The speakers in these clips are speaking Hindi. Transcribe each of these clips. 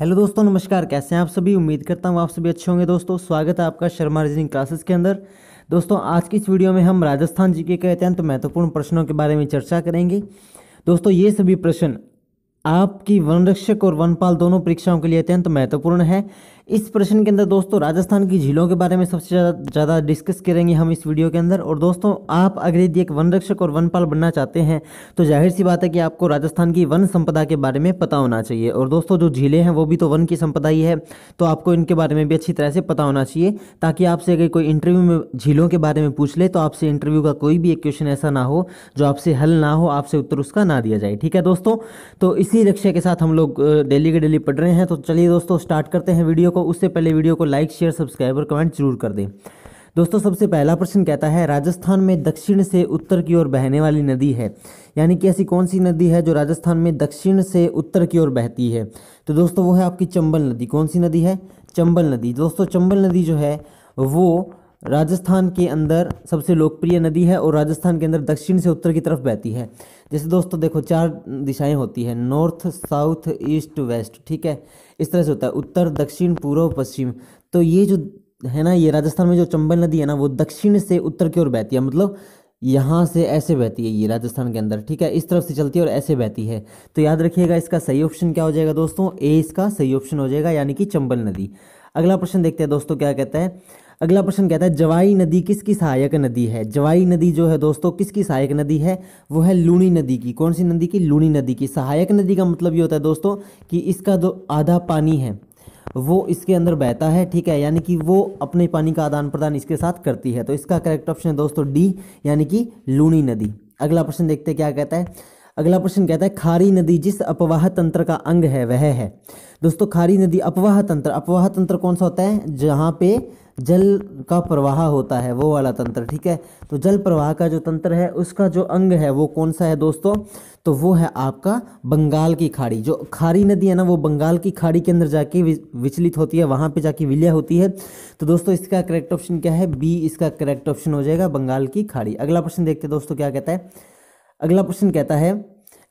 हेलो दोस्तों नमस्कार कैसे हैं आप सभी उम्मीद करता हूँ आप सभी अच्छे होंगे दोस्तों स्वागत है आपका शर्मा रीजनिंग क्लासेस के अंदर दोस्तों आज की इस वीडियो में हम राजस्थान जीके के अत्यंत तो महत्वपूर्ण प्रश्नों के बारे में चर्चा करेंगे दोस्तों ये सभी प्रश्न आपकी वन रक्षक और वनपाल दोनों परीक्षाओं के लिए अत्यंत महत्वपूर्ण है इस प्रश्न के अंदर दोस्तों राजस्थान की झीलों के बारे में सबसे ज़्यादा डिस्कस करेंगे हम इस वीडियो के अंदर और दोस्तों आप अगर यदि एक वन रक्षक और वनपाल बनना चाहते हैं तो जाहिर सी बात है कि आपको राजस्थान की वन संपदा के बारे में पता होना चाहिए और दोस्तों जो झीलें हैं वो भी तो वन की संपदा ही है तो आपको इनके बारे में भी अच्छी तरह से पता होना चाहिए ताकि आपसे अगर कोई इंटरव्यू में झीलों के बारे में पूछ ले तो आपसे इंटरव्यू का कोई भी एक क्वेश्चन ऐसा ना हो जो आपसे हल ना हो आपसे उत्तर उसका ना दिया जाए ठीक है दोस्तों तो इसी लक्ष्य के साथ हम लोग डेली के डेली पढ़ रहे हैं तो चलिए दोस्तों स्टार्ट करते हैं वीडियो को उससे पहले वीडियो को लाइक शेयर सब्सक्राइब और कमेंट जरूर कर दें दोस्तों सबसे पहला प्रश्न कहता है राजस्थान में दक्षिण से उत्तर की ओर बहने वाली नदी है यानी कि ऐसी कौन सी नदी है जो राजस्थान में दक्षिण से उत्तर की ओर बहती है तो दोस्तों वो है आपकी चंबल नदी कौन सी नदी है चंबल नदी दोस्तों चंबल नदी जो है वो राजस्थान के अंदर सबसे लोकप्रिय नदी है और राजस्थान के अंदर दक्षिण से उत्तर की तरफ बहती है जैसे दोस्तों देखो चार दिशाएं होती हैं नॉर्थ साउथ ईस्ट वेस्ट ठीक है इस तरह से होता है उत्तर दक्षिण पूर्व पश्चिम तो ये जो है ना ये राजस्थान में जो चंबल नदी है ना वो दक्षिण से उत्तर की ओर बहती है मतलब यहाँ से ऐसे बहती है ये राजस्थान के अंदर ठीक है इस तरफ से चलती है और ऐसे बहती है तो याद रखिएगा इसका सही ऑप्शन क्या हो जाएगा दोस्तों ए इसका सही ऑप्शन हो जाएगा यानी कि चंबल नदी अगला प्रश्न देखते हैं दोस्तों क्या कहता है अगला प्रश्न कहता है जवाई नदी किसकी सहायक नदी है जवाई नदी जो है दोस्तों किसकी सहायक नदी है वो है लूणी नदी की कौन सी नदी की लूणी नदी की सहायक नदी का मतलब ये होता है दोस्तों कि इसका जो आधा पानी है वो इसके अंदर बहता है ठीक है यानी कि वो अपने पानी का आदान प्रदान इसके साथ करती है तो इसका करेक्ट ऑप्शन है दोस्तों डी यानी कि लूणी नदी अगला प्रश्न देखते क्या कहता है अगला प्रश्न कहता है खारी नदी जिस अपवाह तंत्र का अंग है वह है दोस्तों खारी नदी अपवाह तंत्र अपवाह तंत्र कौन सा होता है जहाँ पे जल का प्रवाह होता है वो वाला तंत्र ठीक है तो जल प्रवाह का जो तंत्र है उसका जो अंग है वो कौन सा है दोस्तों तो वो है आपका बंगाल की खाड़ी जो खारी नदी है ना वो बंगाल की खाड़ी के अंदर जाके विचलित होती है वहाँ पे जाके विलय होती है तो दोस्तों इसका करेक्ट ऑप्शन क्या है बी इसका करेक्ट ऑप्शन हो जाएगा बंगाल की खाड़ी अगला प्रश्न देखते हैं दोस्तों क्या कहता है अगला प्रश्न कहता है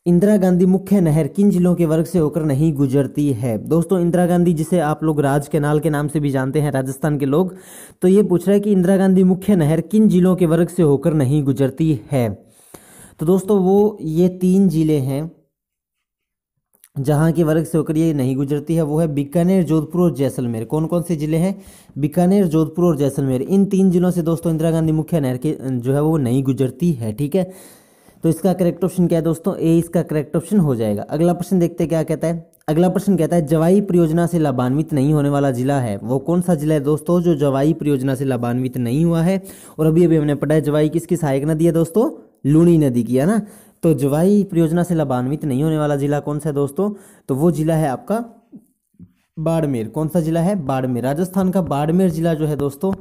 इंदिरा गांधी मुख्य नहर किन जिलों के वर्ग से होकर नहीं गुजरती है दोस्तों इंदिरा गांधी जिसे आप लोग राज कैनाल के नाम से भी जानते हैं राजस्थान के लोग तो ये पूछ रहा है कि इंदिरा गांधी मुख्य नहर किन जिलों के वर्ग से होकर नहीं गुजरती है तो दोस्तों वो ये तीन जिले हैं जहाँ के वर्ग से होकर ये नहीं गुजरती है वो है बीकानेर जोधपुर और जैसलमेर कौन कौन से ज़िले हैं बीकानेर जोधपुर और जैसलमेर इन तीन जिलों से दोस्तों इंदिरा गांधी मुख्य नहर के जो है वो नहीं गुजरती है ठीक है तो इसका करेक्ट ऑप्शन क्या है दोस्तों ए इसका करेक्ट ऑप्शन हो जाएगा अगला प्रश्न देखते हैं क्या कहता है अगला प्रश्न कहता है जवाई परियोजना से लाभान्वित नहीं होने वाला जिला है वो कौन सा जिला है दोस्तों जो जवाई परियोजना से लाभान्वित नहीं हुआ है और अभी अभी हमने पढ़ा है जवाई किसकी सहायक नदी है दोस्तों लूणी नदी की है ना तो जवाई परियोजना से लाभान्वित नहीं होने वाला जिला कौन सा है दोस्तों तो वो जिला है आपका बाड़मेर कौन सा जिला है बाड़मेर राजस्थान का बाड़मेर जिला जो है दोस्तों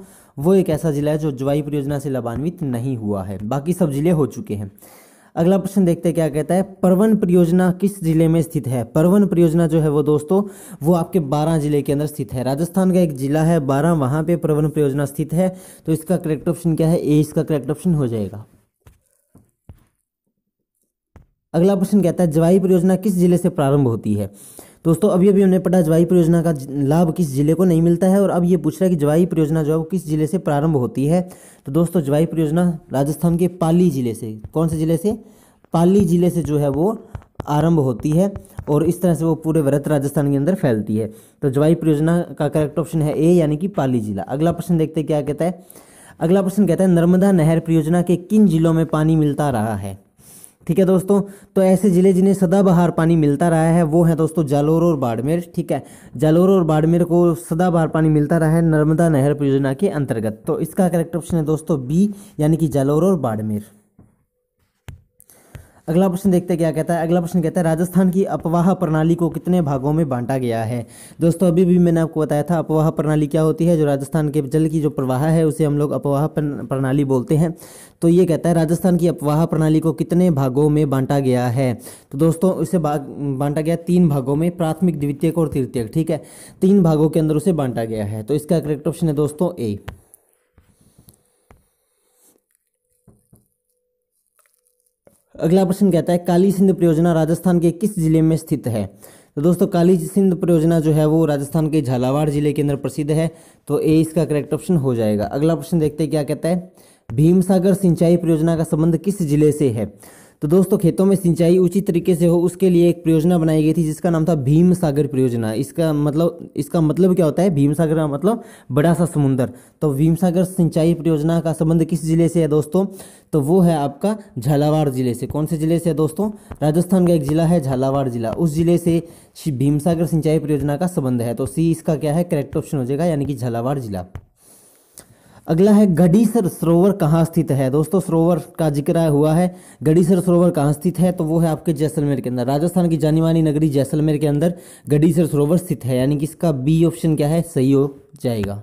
वो एक ऐसा जिला है जो जवाई परियोजना से लाभान्वित नहीं हुआ है बाकी सब जिले हो चुके हैं अगला प्रश्न देखते हैं क्या कहता है परवन परियोजना किस जिले में स्थित है परवन परियोजना जो है वो दोस्तों वो आपके बारह जिले के अंदर स्थित है राजस्थान का एक जिला है बारह वहां पे परवन परियोजना स्थित है तो इसका करेक्ट ऑप्शन क्या है ए इसका करेक्ट ऑप्शन हो जाएगा अगला प्रश्न कहता है जवाई परियोजना किस जिले से प्रारंभ होती है दोस्तों अभी अभी हमने पढ़ा जवाई परियोजना का लाभ किस जिले को नहीं मिलता है और अब ये पूछ रहा है कि जवाई परियोजना जो किस जिले से प्रारंभ होती है तो दोस्तों जवाई परियोजना राजस्थान के पाली जिले से कौन से जिले से पाली जिले से जो है वो आरंभ होती है और इस तरह से वो पूरे भरत राजस्थान के अंदर फैलती है तो जवाई परियोजना का करेक्ट ऑप्शन है ए यानी कि पाली जिला अगला प्रश्न देखते क्या कहता है अगला प्रश्न कहता है नर्मदा नहर परियोजना के किन जिलों में पानी मिलता रहा है ठीक है दोस्तों तो ऐसे ज़िले जिन्हें सदाबहार पानी मिलता रहा है वो है दोस्तों जालोर और बाड़मेर ठीक है जालोर और बाड़मेर को सदाबहार पानी मिलता रहा है नर्मदा नहर परियोजना के अंतर्गत तो इसका करेक्ट ऑप्शन है दोस्तों बी यानी कि जालोर और बाड़मेर अगला प्रश्न देखते क्या कहता है अगला प्रश्न कहता है राजस्थान की अपवाह प्रणाली को कितने भागों में बांटा गया है दोस्तों अभी भी मैंने आपको बताया था अपवाह प्रणाली क्या होती है जो राजस्थान के जल की जो प्रवाह है उसे हम लोग अपवाह प्रणाली बोलते हैं तो ये कहता है राजस्थान की अपवाह प्रणाली को कितने भागों में बांटा गया है तो दोस्तों इसे भाग बांटा गया तीन भागों में प्राथमिक द्वितीयक और तृतीयक ठीक है तीन भागों के अंदर उसे बांटा गया है तो इसका करेक्ट ऑप्शन है दोस्तों ए अगला प्रश्न कहता है काली सिंध परियोजना राजस्थान के किस जिले में स्थित है तो दोस्तों काली सिंध परियोजना जो है वो राजस्थान के झालावाड़ जिले के अंदर प्रसिद्ध है तो ए इसका करेक्ट ऑप्शन हो जाएगा अगला प्रश्न देखते हैं क्या कहता है भीमसागर सिंचाई परियोजना का संबंध किस जिले से है तो दोस्तों खेतों में सिंचाई उचित तरीके से हो उसके लिए एक परियोजना बनाई गई थी जिसका नाम था भीम सागर परियोजना इसका मतलब इसका मतलब क्या होता है भीम सागर का मतलब बड़ा सा समुंदर तो भीम सागर सिंचाई परियोजना का संबंध किस जिले से है दोस्तों तो वो है आपका झालावाड़ जिले से कौन से जिले से है दोस्तों राजस्थान का एक जिला है झालावाड़ जिला उस जिले से भीमसागर सिंचाई परियोजना का संबंध है तो सी इसका क्या है करेक्ट ऑप्शन हो जाएगा यानी कि झालावाड़ जिला अगला है गडीसर सरोवर कहाँ स्थित है दोस्तों सरोवर का जिक्र हुआ है गडीसर सरोवर कहाँ स्थित है तो वो है आपके जैसलमेर के अंदर राजस्थान की जानी मानी नगरी जैसलमेर के अंदर गडीसर सरोवर स्थित है यानी कि इसका बी ऑप्शन क्या है सही हो जाएगा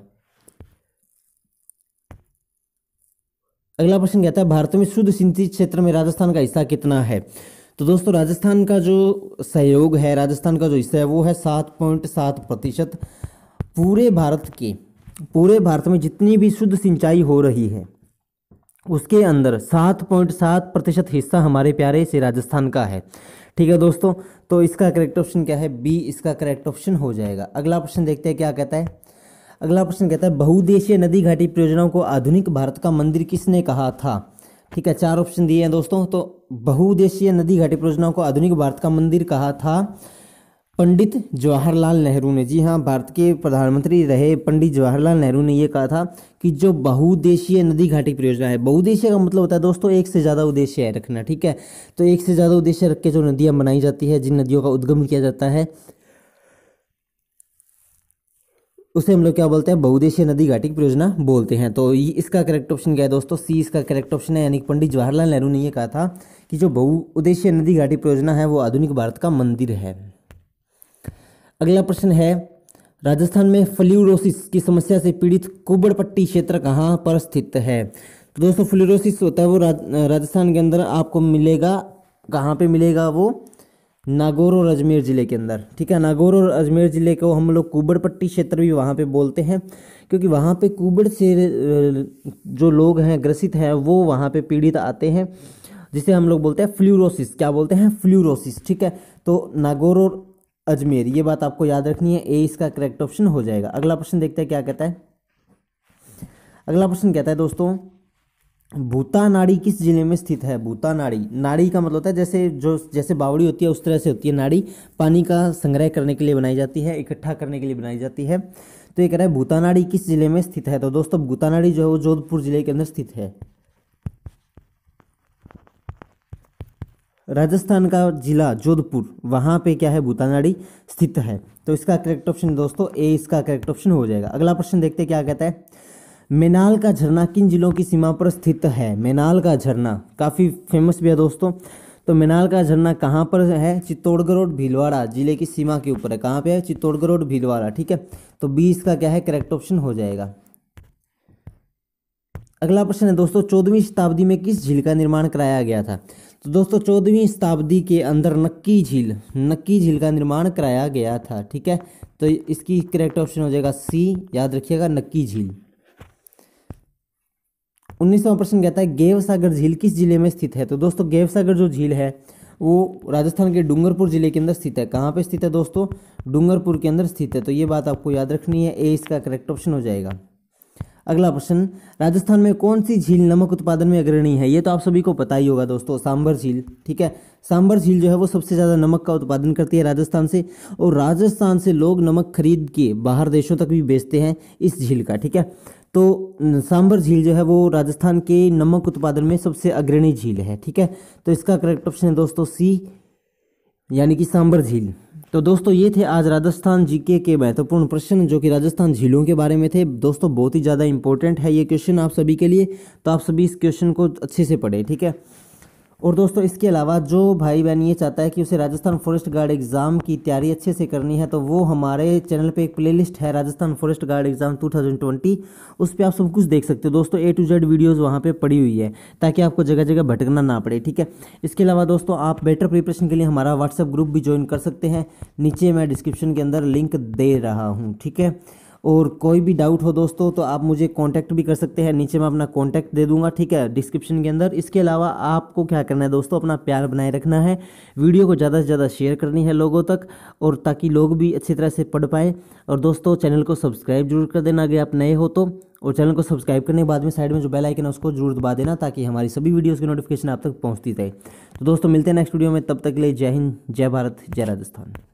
अगला प्रश्न कहता है भारत में शुद्ध सिंचित क्षेत्र में राजस्थान का हिस्सा कितना है तो दोस्तों राजस्थान का जो सहयोग है राजस्थान का जो हिस्सा है वो है सात पॉइंट सात प्रतिशत पूरे भारत के पूरे भारत में जितनी भी शुद्ध सिंचाई हो रही है उसके अंदर सात पॉइंट सात प्रतिशत हिस्सा हमारे प्यारे से राजस्थान का है ठीक है दोस्तों तो इसका करेक्ट ऑप्शन क्या है बी इसका करेक्ट ऑप्शन हो जाएगा अगला प्रश्न देखते हैं क्या कहता है अगला प्रश्न कहता है बहुदेशीय नदी घाटी परियोजनाओं को आधुनिक भारत का मंदिर किसने कहा था ठीक है चार ऑप्शन दिए हैं दोस्तों तो बहुउद्देशीय नदी घाटी परियोजनाओं को आधुनिक भारत का मंदिर कहा था पंडित जवाहरलाल नेहरू ने जी हाँ भारत के प्रधानमंत्री रहे पंडित जवाहरलाल नेहरू ने यह कहा था कि जो बहुउद्देशीय नदी घाटी परियोजना है बहुउद्देशीय का मतलब होता है दोस्तों एक से ज़्यादा उद्देश्य है रखना ठीक है तो एक से ज़्यादा उद्देश्य रख के जो नदियाँ बनाई जाती है जिन नदियों का उद्गम किया जाता है उसे हम लोग क्या बोलते हैं बहुदेशीय नदी घाटी परियोजना बोलते हैं तो इसका करेक्ट ऑप्शन क्या है दोस्तों सी इसका करेक्ट ऑप्शन है यानी पंडित जवाहरलाल नेहरू ने यह कहा था कि जो बहुउद्देशीय नदी घाटी परियोजना है वो आधुनिक भारत का मंदिर है अगला प्रश्न है राजस्थान में फ्लूरोसिस की समस्या से पीड़ित कुबड़पट्टी क्षेत्र कहाँ पर स्थित है तो दोस्तों फ्लूरोसिस होता है वो राजस्थान के अंदर आपको मिलेगा कहाँ पे मिलेगा वो नागौर और अजमेर ज़िले के अंदर ठीक है नागौर और अजमेर ज़िले को हम लोग कुबड़पट्टी क्षेत्र भी वहाँ पे बोलते हैं क्योंकि वहाँ पे कुबड़ से जो लोग हैं ग्रसित हैं वो वहाँ पे पीड़ित आते हैं जिसे हम लोग बोलते हैं फ्लूरोसिस क्या बोलते हैं फ्लूरोसिस ठीक है तो नागौर और अजमेर ये बात आपको याद रखनी है ए इसका करेक्ट ऑप्शन हो जाएगा अगला प्रश्न देखते हैं क्या कहता है अगला प्रश्न कहता है दोस्तों भूता नाड़ी किस जिले में स्थित है भूता नाड़ी नाड़ी का मतलब होता है जैसे जो जैसे बावड़ी होती है उस तरह से होती है नाड़ी पानी का संग्रह करने के लिए बनाई जाती है इकट्ठा करने के लिए बनाई जाती है तो ये कह रहा है भूतानाड़ी किस जिले में स्थित है तो दोस्तों भूतानाड़ी जो है वो जोधपुर जिले के अंदर स्थित है राजस्थान का जिला जोधपुर वहाँ पे क्या है भूतानाड़ी स्थित है तो इसका करेक्ट ऑप्शन दोस्तों ए इसका करेक्ट ऑप्शन हो जाएगा अगला प्रश्न देखते क्या कहता है मेनाल का झरना किन जिलों की सीमा पर स्थित है मेनाल का झरना काफ़ी फेमस भी है दोस्तों तो मेनाल का झरना कहाँ पर है चित्तौड़गढ़ और भीलवाड़ा जिले की सीमा के ऊपर है कहाँ पे है चित्तौड़गढ़ और भीलवाड़ा ठीक है तो बी इसका क्या है करेक्ट ऑप्शन हो जाएगा अगला प्रश्न है दोस्तों चौदहवीं शताब्दी में किस झील का निर्माण कराया गया था तो दोस्तों चौदहवीं शताब्दी के अंदर नक्की झील नक्की झील का निर्माण कराया गया था ठीक है तो इसकी करेक्ट ऑप्शन हो जाएगा सी याद रखिएगा नक्की झील उन्नीसवा प्रश्न कहता है गेवसागर झील किस जिले में स्थित है तो दोस्तों गेवसागर जो झील है वो राजस्थान के डूंगरपुर जिले के अंदर स्थित है कहाँ पे स्थित है दोस्तों डूंगरपुर के अंदर स्थित है तो ये बात आपको याद रखनी है ए इसका करेक्ट ऑप्शन हो जाएगा अगला प्रश्न राजस्थान में कौन सी झील नमक उत्पादन में अग्रणी है ये तो आप सभी को पता ही होगा दोस्तों सांबर झील ठीक है सांबर झील जो है वो सबसे ज़्यादा नमक का उत्पादन करती है राजस्थान से और राजस्थान से लोग नमक खरीद के बाहर देशों तक भी बेचते हैं इस झील का ठीक है तो सांबर झील जो है वो राजस्थान के नमक उत्पादन में सबसे अग्रणी झील है ठीक है तो इसका करेक्ट ऑप्शन है दोस्तों सी यानी कि सांबर झील तो दोस्तों ये थे आज राजस्थान जीके के महत्वपूर्ण प्रश्न जो कि राजस्थान झीलों के बारे में थे दोस्तों बहुत ही ज़्यादा इंपॉर्टेंट है ये क्वेश्चन आप सभी के लिए तो आप सभी इस क्वेश्चन को अच्छे से पढ़ें ठीक है और दोस्तों इसके अलावा जो भाई बहन ये चाहता है कि उसे राजस्थान फॉरेस्ट गार्ड एग्ज़ाम की तैयारी अच्छे से करनी है तो वो हमारे चैनल पे एक प्लेलिस्ट है राजस्थान फॉरेस्ट गार्ड एग्ज़ाम 2020 उस पर आप सब कुछ देख सकते हो दोस्तों ए टू जेड वीडियोज़ वहाँ पर पड़ी हुई है ताकि आपको जगह जगह भटकना ना पड़े ठीक है इसके अलावा दोस्तों आप बेटर प्रिपरेशन के लिए हमारा व्हाट्सअप ग्रुप भी ज्वाइन कर सकते हैं नीचे मैं डिस्क्रिप्शन के अंदर लिंक दे रहा हूँ ठीक है और कोई भी डाउट हो दोस्तों तो आप मुझे कॉन्टैक्ट भी कर सकते हैं नीचे मैं अपना कॉन्टैक्ट दे दूंगा ठीक है डिस्क्रिप्शन के अंदर इसके अलावा आपको क्या करना है दोस्तों अपना प्यार बनाए रखना है वीडियो को ज़्यादा से ज़्यादा शेयर करनी है लोगों तक और ताकि लोग भी अच्छी तरह से पढ़ पाएँ और दोस्तों चैनल को सब्सक्राइब जरूर कर देना अगर आप नए हो तो और चैनल को सब्सक्राइब करने के बाद में साइड में जो बेल आइकन है उसको जरूर दबा देना ताकि हमारी सभी वीडियोस की नोटिफिकेशन आप तक पहुंचती रहे तो दोस्तों मिलते हैं नेक्स्ट वीडियो में तब तक के लिए जय हिंद जय भारत जय राजस्थान